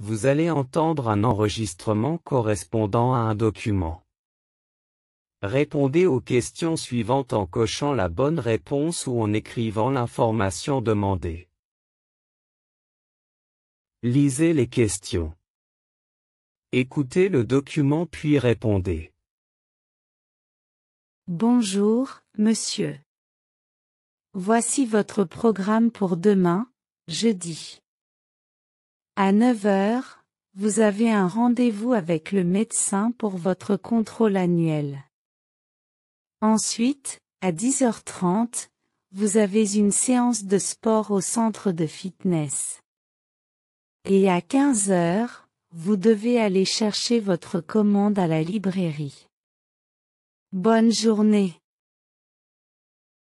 Vous allez entendre un enregistrement correspondant à un document. Répondez aux questions suivantes en cochant la bonne réponse ou en écrivant l'information demandée. Lisez les questions. Écoutez le document puis répondez. Bonjour, monsieur. Voici votre programme pour demain, jeudi. À 9 heures, vous avez un rendez-vous avec le médecin pour votre contrôle annuel. Ensuite, à 10h30, vous avez une séance de sport au centre de fitness. Et à 15 heures, vous devez aller chercher votre commande à la librairie. Bonne journée